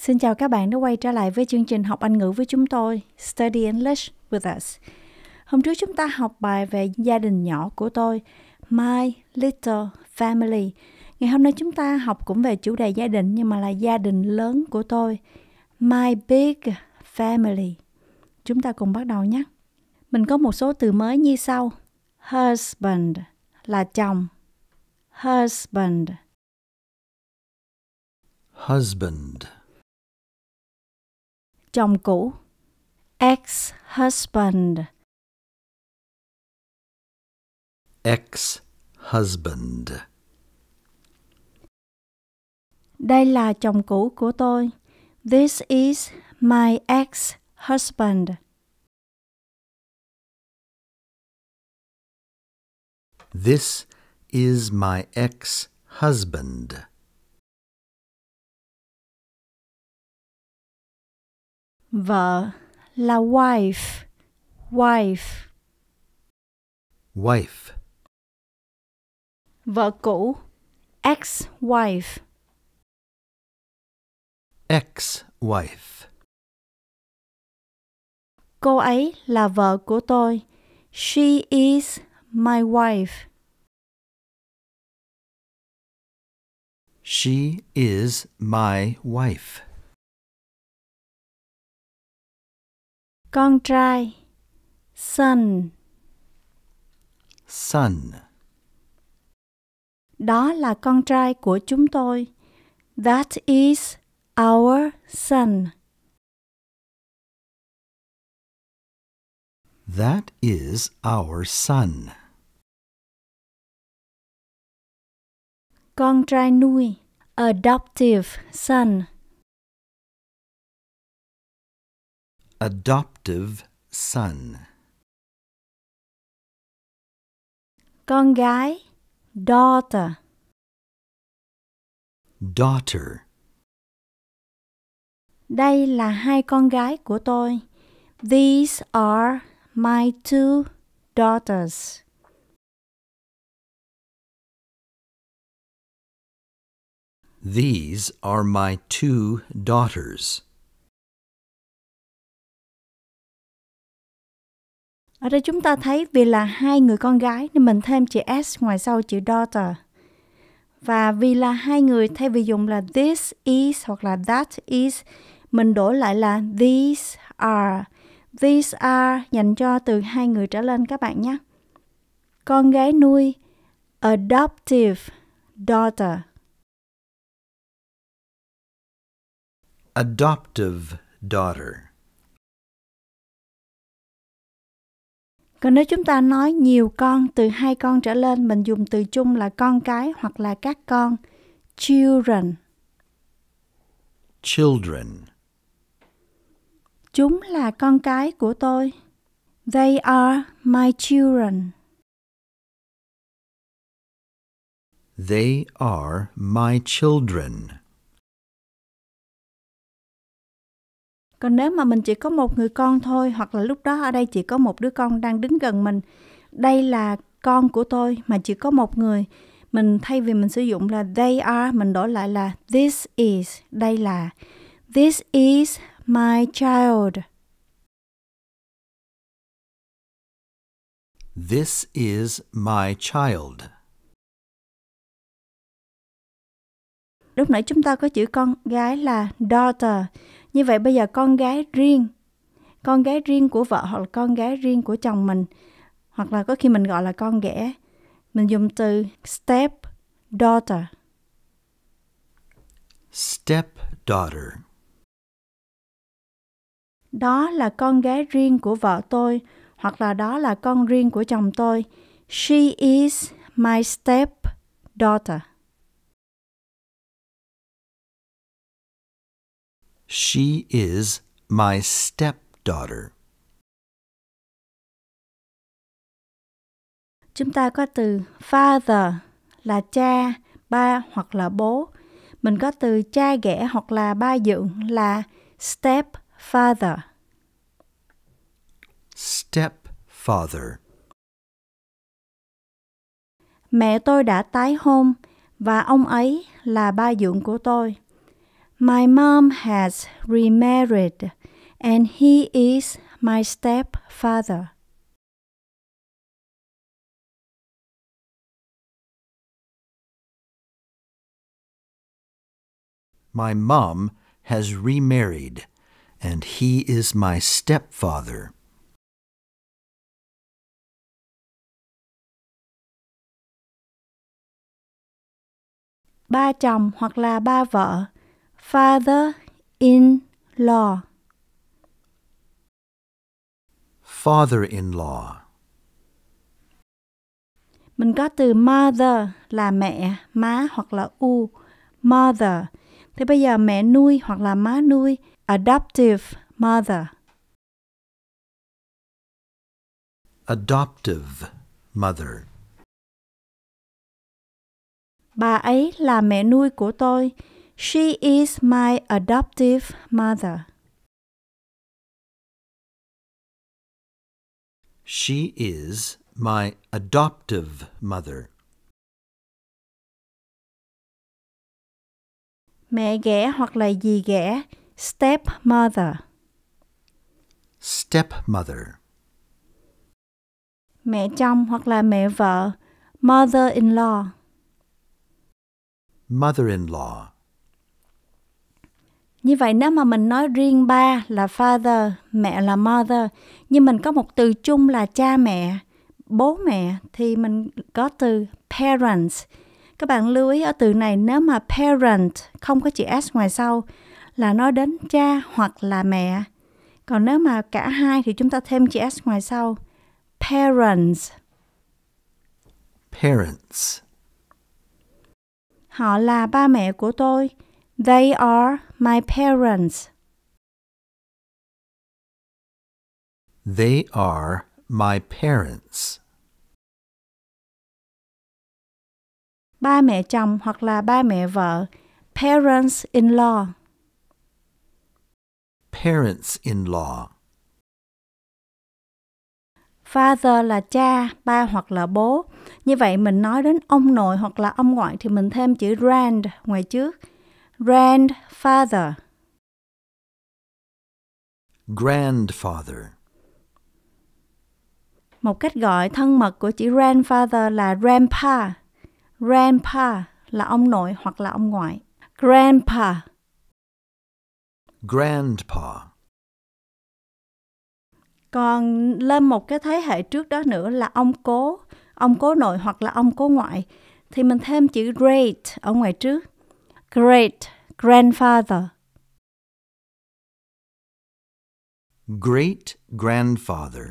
Xin chào các bạn đã quay trở lại với chương trình học Anh ngữ với chúng tôi, Study English with us. Hôm trước chúng ta học bài về gia đình nhỏ của tôi, My Little Family. Ngày hôm nay chúng ta học cũng về chủ đề gia đình nhưng mà là gia đình lớn của tôi, My Big Family. Chúng ta cùng bắt đầu nhé. Mình có một số từ mới như sau. Husband là chồng. Husband. Husband. chồng cũ ex-husband ex-husband Đây là chồng cũ của tôi. This is my ex-husband. This is my ex-husband. vợ là wife wife wife vợ cũ ex wife ex wife cô ấy là vợ của tôi she is my wife she is my wife Con trai Son Son Đó là con trai của chúng tôi. That is our son. That is our son. Con trai nuôi, adoptive son. adoptive son. Con gái, daughter. Daughter. Đây là hai con gái của tôi. These are my two daughters. These are my two daughters. Ở đây chúng ta thấy vì là hai người con gái nên mình thêm chữ S ngoài sau chữ daughter. Và vì là hai người thay vì dùng là this is hoặc là that is, mình đổi lại là these are. These are dành cho từ hai người trở lên các bạn nhé. Con gái nuôi adoptive daughter. Adoptive daughter. Còn nếu chúng ta nói nhiều con từ hai con trở lên, mình dùng từ chung là con cái hoặc là các con. Children. Children. Chúng là con cái của tôi. They are my children. They are my children. còn nếu mà mình chỉ có một người con thôi hoặc là lúc đó ở đây chỉ có một đứa con đang đứng gần mình đây là con của tôi mà chỉ có một người mình thay vì mình sử dụng là they are mình đổi lại là this is đây là this is my child This is my child. Lúc nãy chúng ta có chữ con gái là daughter như vậy bây giờ con gái riêng con gái riêng của vợ hoặc là con gái riêng của chồng mình hoặc là có khi mình gọi là con ghẻ mình dùng từ step daughter step daughter đó là con gái riêng của vợ tôi hoặc là đó là con riêng của chồng tôi she is my step daughter She is my stepdaughter. Chúng ta có từ father là cha, ba hoặc là bố. Mình có từ cha ghẻ hoặc là ba dưỡng là stepfather. Stepfather. Mẹ tôi đã tái hôn và ông ấy là ba dưỡng của tôi. My mom has remarried and he is my stepfather. My mom has remarried and he is my stepfather. Ba chồng hoặc là ba vợ father-in-law father-in-law mình có từ mother là mẹ, má hoặc là u, mother. Thế bây giờ mẹ nuôi hoặc là má nuôi, adoptive mother. Adoptive mother. Bà ấy là mẹ nuôi của tôi. She is my adoptive mother. She is my adoptive mother. Mẹ ghẻ hoặc là dì ghẻ, stepmother. Stepmother. Mẹ chồng hoặc là mẹ vợ, mother-in-law. Mother-in-law. Như vậy nếu mà mình nói riêng ba là father, mẹ là mother, nhưng mình có một từ chung là cha mẹ, bố mẹ thì mình có từ parents. Các bạn lưu ý ở từ này nếu mà parent không có chữ s ngoài sau là nói đến cha hoặc là mẹ. Còn nếu mà cả hai thì chúng ta thêm chữ s ngoài sau. Parents. Parents. Họ là ba mẹ của tôi. They are my parents. They are my parents. Ba mẹ chồng hoặc là ba mẹ vợ, parents-in-law. Parents-in-law. Father là cha, ba hoặc là bố. Như vậy mình nói đến ông nội hoặc là ông ngoại thì mình thêm chữ grand ngoài trước grandfather grandfather một cách gọi thân mật của chữ grandfather là grandpa grandpa là ông nội hoặc là ông ngoại grandpa grandpa còn lên một cái thế hệ trước đó nữa là ông cố ông cố nội hoặc là ông cố ngoại thì mình thêm chữ great ở ngoài trước great grandfather great grandfather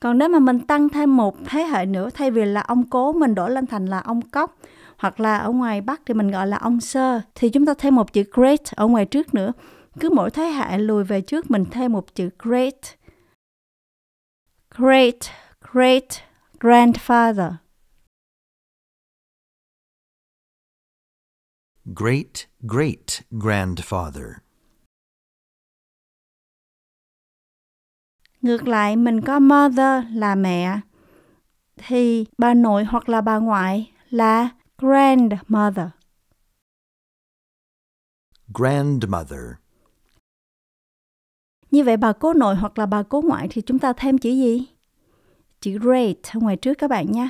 còn nếu mà mình tăng thêm một thế hệ nữa thay vì là ông cố mình đổi lên thành là ông cóc hoặc là ở ngoài Bắc thì mình gọi là ông sơ thì chúng ta thêm một chữ great ở ngoài trước nữa. Cứ mỗi thế hệ lùi về trước mình thêm một chữ great. Great, great grandfather. great great grandfather. Ngược lại mình có mother là mẹ thì bà nội hoặc là bà ngoại là grandmother. Grandmother. Như vậy bà cố nội hoặc là bà cố ngoại thì chúng ta thêm chữ gì? Chữ great ngoài trước các bạn nhé.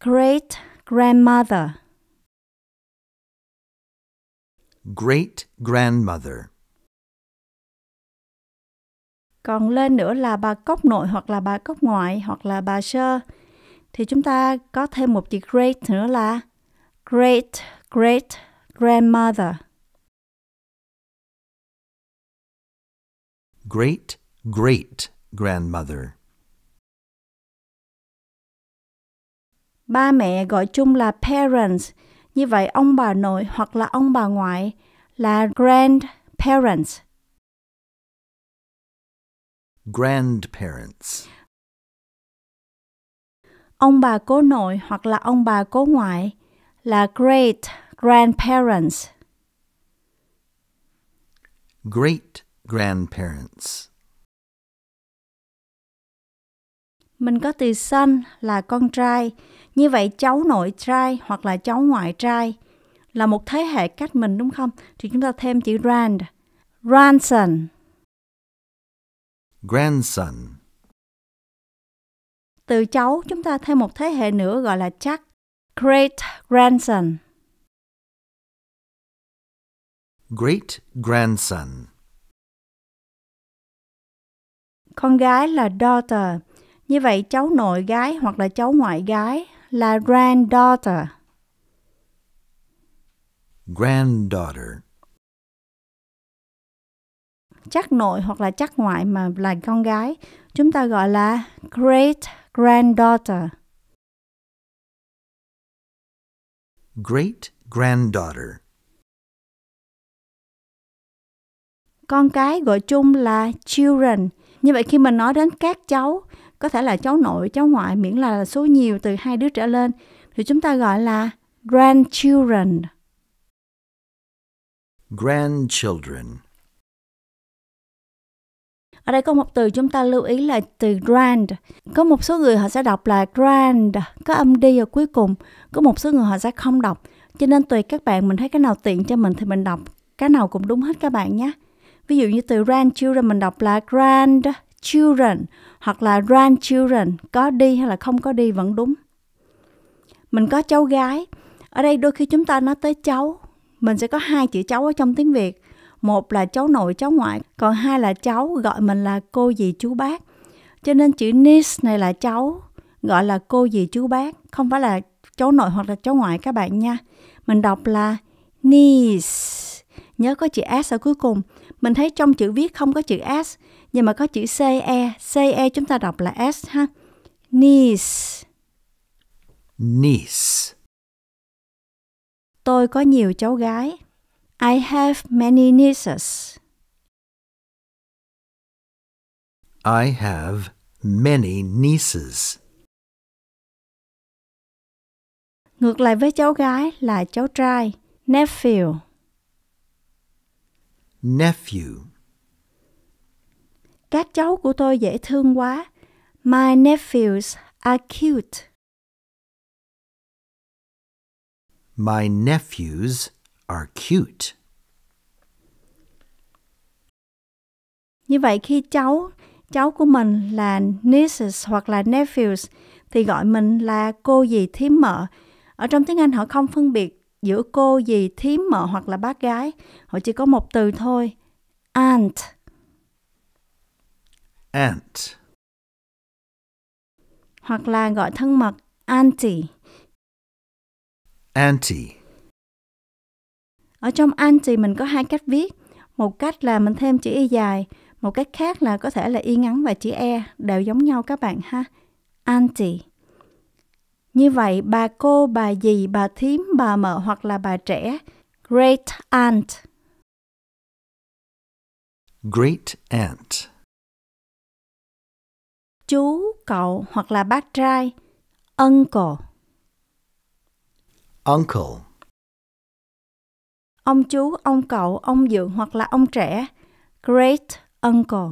Great grandmother great grandmother. Còn lên nữa là bà cốc nội hoặc là bà cốc ngoại hoặc là bà sơ thì chúng ta có thêm một chữ great nữa là great great grandmother. Great great grandmother. Ba mẹ gọi chung là parents như vậy ông bà nội hoặc là ông bà ngoại là grandparents. Grandparents. Ông bà cố nội hoặc là ông bà cố ngoại là great grandparents. Great grandparents. Mình có từ son là con trai, như vậy cháu nội trai hoặc là cháu ngoại trai là một thế hệ cách mình đúng không? Thì chúng ta thêm chữ grand. Grandson. Grandson. Từ cháu chúng ta thêm một thế hệ nữa gọi là chắc. Great grandson. Great grandson. Con gái là daughter như vậy cháu nội gái hoặc là cháu ngoại gái là granddaughter. Granddaughter. Chắc nội hoặc là chắc ngoại mà là con gái, chúng ta gọi là great granddaughter. Great granddaughter. Con cái gọi chung là children. Như vậy khi mình nói đến các cháu có thể là cháu nội cháu ngoại miễn là số nhiều từ hai đứa trở lên thì chúng ta gọi là grandchildren grandchildren ở đây có một từ chúng ta lưu ý là từ grand. Có một số người họ sẽ đọc là grand, có âm đi ở cuối cùng. Có một số người họ sẽ không đọc. Cho nên tùy các bạn mình thấy cái nào tiện cho mình thì mình đọc cái nào cũng đúng hết các bạn nhé. Ví dụ như từ grandchildren mình đọc là grand children hoặc là grandchildren có đi hay là không có đi vẫn đúng. Mình có cháu gái. Ở đây đôi khi chúng ta nói tới cháu, mình sẽ có hai chữ cháu ở trong tiếng Việt. Một là cháu nội, cháu ngoại, còn hai là cháu gọi mình là cô dì chú bác. Cho nên chữ niece này là cháu, gọi là cô dì chú bác, không phải là cháu nội hoặc là cháu ngoại các bạn nha. Mình đọc là niece. Nhớ có chữ s ở cuối cùng. Mình thấy trong chữ viết không có chữ s nhưng mà có chữ CE, CE chúng ta đọc là S ha. Niece. Niece. Tôi có nhiều cháu gái. I have many nieces. I have many nieces. Ngược lại với cháu gái là cháu trai, nephew. Nephew. Các cháu của tôi dễ thương quá. My nephews are cute. My nephews are cute. Như vậy khi cháu cháu của mình là nieces hoặc là nephews thì gọi mình là cô dì thím mợ. Ở trong tiếng Anh họ không phân biệt giữa cô dì thím mợ hoặc là bác gái, họ chỉ có một từ thôi, aunt aunt. Hoặc là gọi thân mật auntie. Auntie. Ở trong auntie mình có hai cách viết. Một cách là mình thêm chữ y dài, một cách khác là có thể là y ngắn và chữ e đều giống nhau các bạn ha. Auntie. Như vậy bà cô, bà dì, bà thím, bà mợ hoặc là bà trẻ. Great aunt. Great aunt chú, cậu hoặc là bác trai. Uncle. Uncle. Ông chú, ông cậu, ông dượng hoặc là ông trẻ. Great uncle.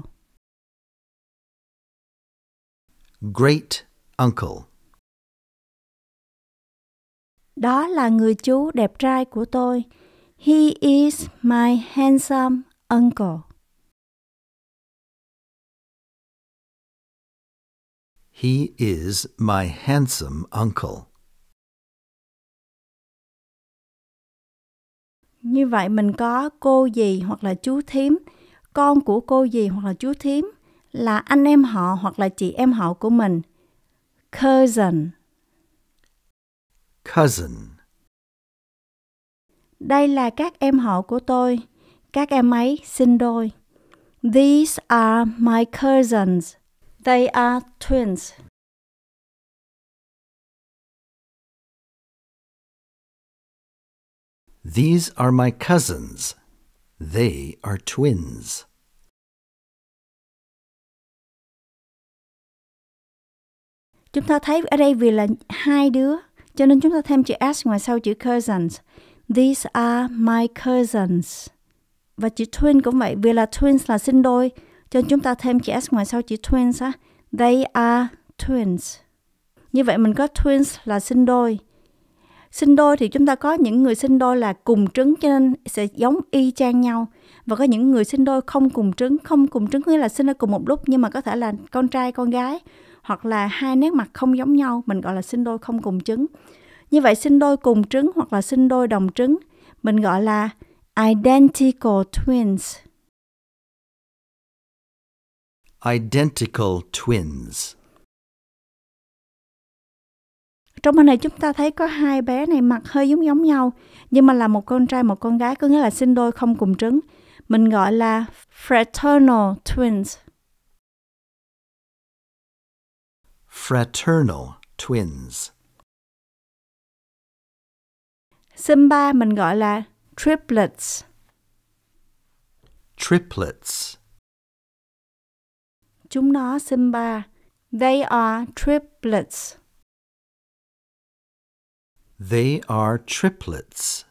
Great uncle. Đó là người chú đẹp trai của tôi. He is my handsome uncle. He is my handsome uncle. Như vậy mình có cô gì hoặc là chú thím, con của cô gì hoặc là chú thím là anh em họ hoặc là chị em họ của mình. Cousin. Cousin. Đây là các em họ của tôi. Các em ấy sinh đôi. These are my cousins. They are twins. These are my cousins. They are twins. Chúng ta thấy ở đây vì là hai đứa, cho nên chúng ta thêm chữ s ngoài sau chữ cousins. These are my cousins. Và chữ twin cũng vậy, vì là twins là sinh đôi, cho chúng ta thêm chữ s ngoài sau chữ twins á they are twins như vậy mình có twins là sinh đôi sinh đôi thì chúng ta có những người sinh đôi là cùng trứng cho nên sẽ giống y chang nhau và có những người sinh đôi không cùng trứng không cùng trứng nghĩa là sinh ra cùng một lúc nhưng mà có thể là con trai con gái hoặc là hai nét mặt không giống nhau mình gọi là sinh đôi không cùng trứng như vậy sinh đôi cùng trứng hoặc là sinh đôi đồng trứng mình gọi là identical twins identical twins. Trong hình này chúng ta thấy có hai bé này mặt hơi giống giống nhau, nhưng mà là một con trai một con gái có nghĩa là sinh đôi không cùng trứng. Mình gọi là fraternal twins. Fraternal twins. Sinh ba mình gọi là triplets. Triplets. Chúng nó sinh ba. They are triplets. They are triplets.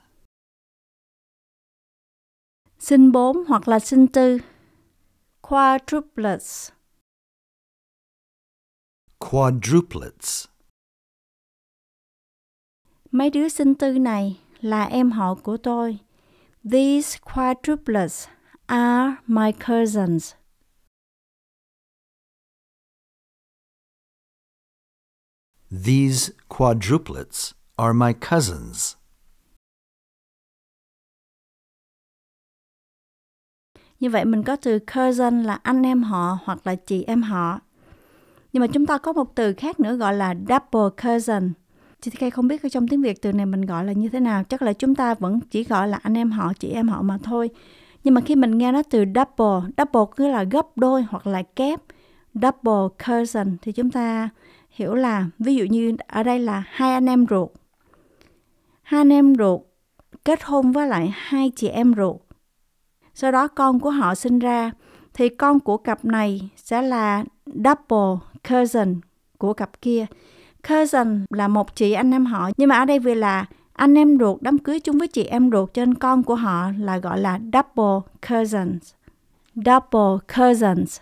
Sinh bốn hoặc là sinh tư. Quadruplets. Quadruplets. Mấy đứa sinh tư này là em họ của tôi. These quadruplets are my cousins. These quadruplets are my cousins. Như vậy mình có từ cousin là anh em họ hoặc là chị em họ. Nhưng mà chúng ta có một từ khác nữa gọi là double cousin. Chị Thi không biết trong tiếng Việt từ này mình gọi là như thế nào. Chắc là chúng ta vẫn chỉ gọi là anh em họ, chị em họ mà thôi. Nhưng mà khi mình nghe nó từ double, double cứ là gấp đôi hoặc là kép – double cousin thì chúng ta hiểu là ví dụ như ở đây là hai anh em ruột. Hai anh em ruột kết hôn với lại hai chị em ruột. Sau đó con của họ sinh ra thì con của cặp này sẽ là double cousin của cặp kia. Cousin là một chị anh em họ nhưng mà ở đây vì là anh em ruột đám cưới chung với chị em ruột trên con của họ là gọi là double cousins. Double cousins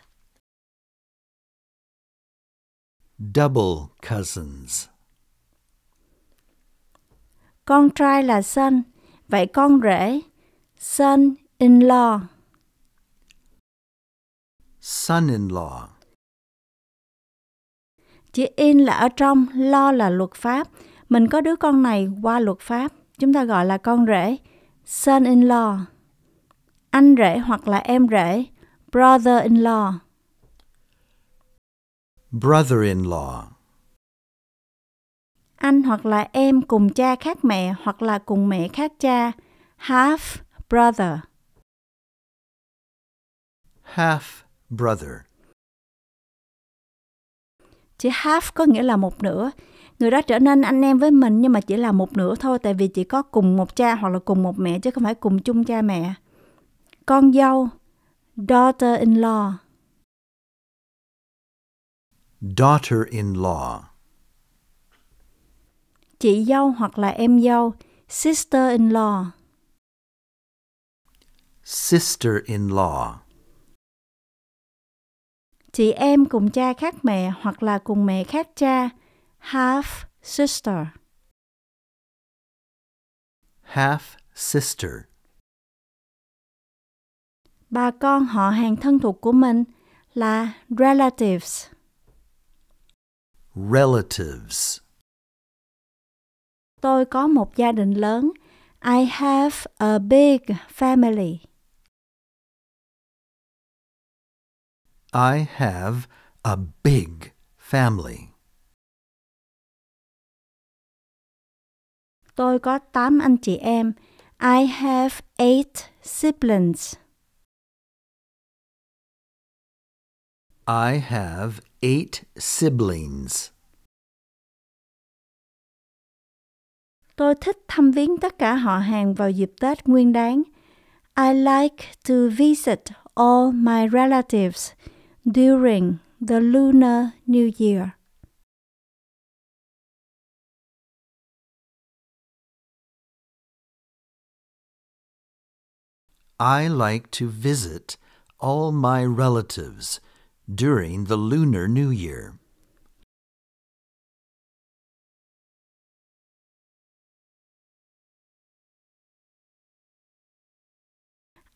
double cousins. Con trai là son, vậy con rể son-in-law. Son-in-law. Chữ in là ở trong, lo là luật pháp. Mình có đứa con này qua luật pháp, chúng ta gọi là con rể, son-in-law. Anh rể hoặc là em rể, brother-in-law brother-in-law. Anh hoặc là em cùng cha khác mẹ hoặc là cùng mẹ khác cha. Half brother. Half brother. Chữ half có nghĩa là một nửa. Người đó trở nên anh em với mình nhưng mà chỉ là một nửa thôi tại vì chỉ có cùng một cha hoặc là cùng một mẹ chứ không phải cùng chung cha mẹ. Con dâu, daughter-in-law daughter-in-law. Chị dâu hoặc là em dâu, sister-in-law. Sister-in-law. Chị em cùng cha khác mẹ hoặc là cùng mẹ khác cha, half sister. Half sister. Bà con họ hàng thân thuộc của mình là relatives. relatives. Tôi có một gia đình lớn. I have a big family. I have a big family. Tôi có 8 anh chị em. I have eight siblings. I have eight siblings. Tôi thích thăm viếng tất cả họ hàng vào dịp Tết Nguyên đán. I like to visit all my relatives during the Lunar New Year. I like to visit all my relatives – during the Lunar New Year.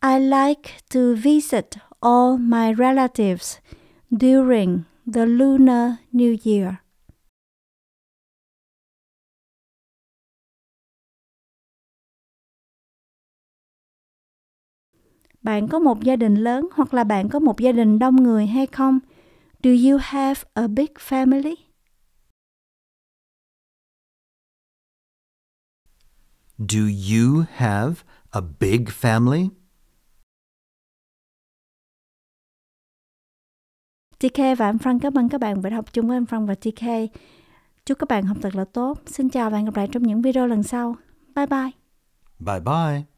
I like to visit all my relatives during the Lunar New Year. bạn có một gia đình lớn hoặc là bạn có một gia đình đông người hay không? Do you have a big family? Do you have a big family? TK và anh Frank cảm ơn các bạn đã học chung với anh Frank và TK. Chúc các bạn học thật là tốt. Xin chào và hẹn gặp lại trong những video lần sau. Bye bye. Bye bye.